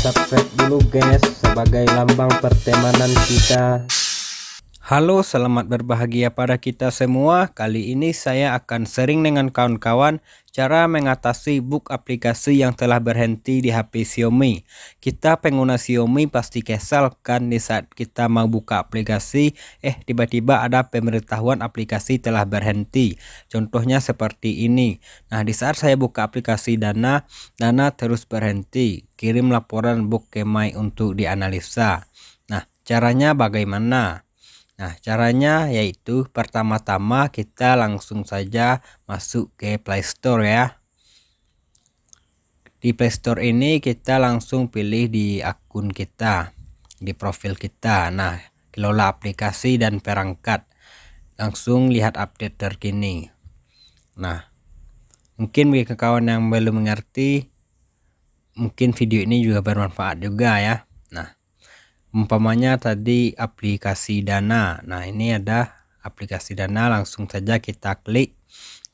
subscribe dulu guys sebagai lambang pertemanan kita Halo, selamat berbahagia pada kita semua. Kali ini saya akan sharing dengan kawan-kawan cara mengatasi bug aplikasi yang telah berhenti di HP Xiaomi. Kita pengguna Xiaomi pasti kesal kan di saat kita mau buka aplikasi, eh tiba-tiba ada pemberitahuan aplikasi telah berhenti. Contohnya seperti ini. Nah, di saat saya buka aplikasi Dana, Dana terus berhenti. Kirim laporan bug ke My untuk dianalisa. Nah, caranya bagaimana? Nah, caranya yaitu pertama-tama kita langsung saja masuk ke Play Store ya. Di Play Store ini kita langsung pilih di akun kita, di profil kita. Nah, kelola aplikasi dan perangkat. Langsung lihat update terkini. Nah, mungkin bagi kawan yang belum mengerti, mungkin video ini juga bermanfaat juga ya. Nah, umpamanya tadi aplikasi dana nah ini ada aplikasi dana langsung saja kita klik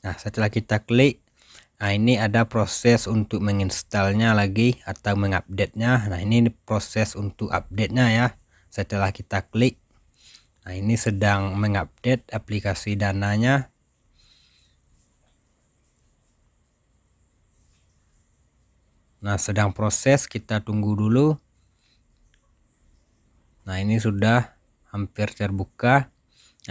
nah setelah kita klik nah ini ada proses untuk menginstalnya lagi atau mengupdate nya nah ini proses untuk update nya ya setelah kita klik nah ini sedang mengupdate aplikasi dananya nah sedang proses kita tunggu dulu Nah ini sudah hampir terbuka.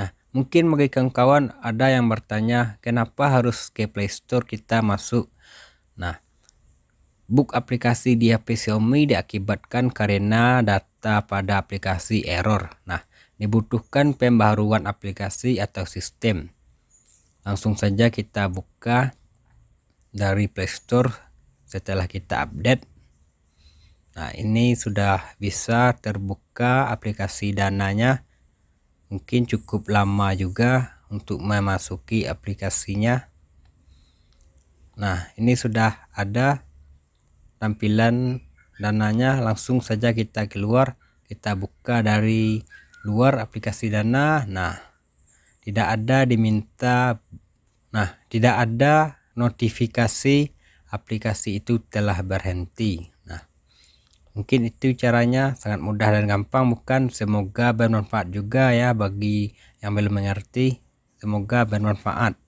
Nah mungkin bagi kawan-kawan ada yang bertanya kenapa harus ke Play Store kita masuk. Nah book aplikasi di HP Xiaomi diakibatkan karena data pada aplikasi error. Nah dibutuhkan pembaharuan aplikasi atau sistem. Langsung saja kita buka dari Play Store setelah kita update. Nah, ini sudah bisa terbuka aplikasi dananya. Mungkin cukup lama juga untuk memasuki aplikasinya. Nah, ini sudah ada tampilan dananya. Langsung saja kita keluar, kita buka dari luar aplikasi dana. Nah, tidak ada diminta nah, tidak ada notifikasi aplikasi itu telah berhenti. Mungkin itu caranya sangat mudah dan gampang bukan? Semoga bermanfaat juga ya bagi yang belum mengerti. Semoga bermanfaat.